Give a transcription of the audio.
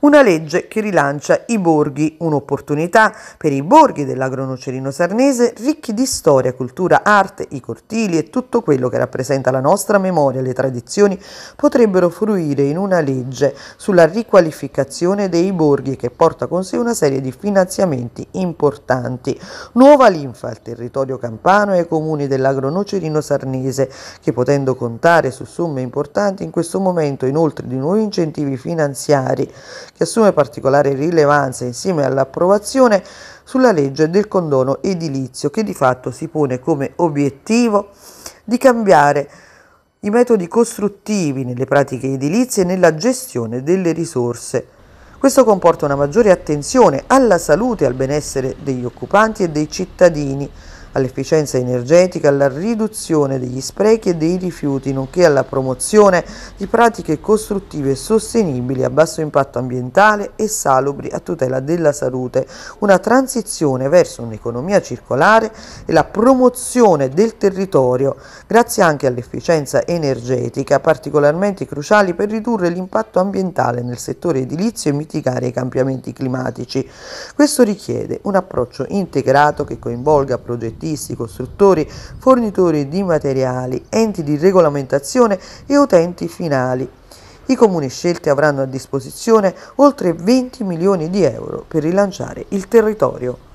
una legge che rilancia i borghi, un'opportunità per i borghi dell'agronocerino sarnese ricchi di storia, cultura, arte, i cortili e tutto quello che rappresenta la nostra memoria, le tradizioni, potrebbero fruire in una legge sulla riqualificazione dei borghi che porta con sé una serie di finanziamenti importanti. Nuova linfa al territorio campano e ai comuni dell'agronocerino sarnese che potendo contare su somme importanti in questo momento inoltre di nuovi incentivi finanziari che assume particolare rilevanza insieme all'approvazione sulla legge del condono edilizio che di fatto si pone come obiettivo di cambiare i metodi costruttivi nelle pratiche edilizie e nella gestione delle risorse. Questo comporta una maggiore attenzione alla salute e al benessere degli occupanti e dei cittadini, all'efficienza energetica, alla riduzione degli sprechi e dei rifiuti, nonché alla promozione di pratiche costruttive sostenibili a basso impatto ambientale e salubri a tutela della salute, una transizione verso un'economia circolare e la promozione del territorio, grazie anche all'efficienza energetica, particolarmente cruciali per ridurre l'impatto ambientale nel settore edilizio e mitigare i cambiamenti climatici. Questo richiede un approccio integrato che coinvolga progetti artisti, costruttori, fornitori di materiali, enti di regolamentazione e utenti finali. I comuni scelti avranno a disposizione oltre 20 milioni di euro per rilanciare il territorio.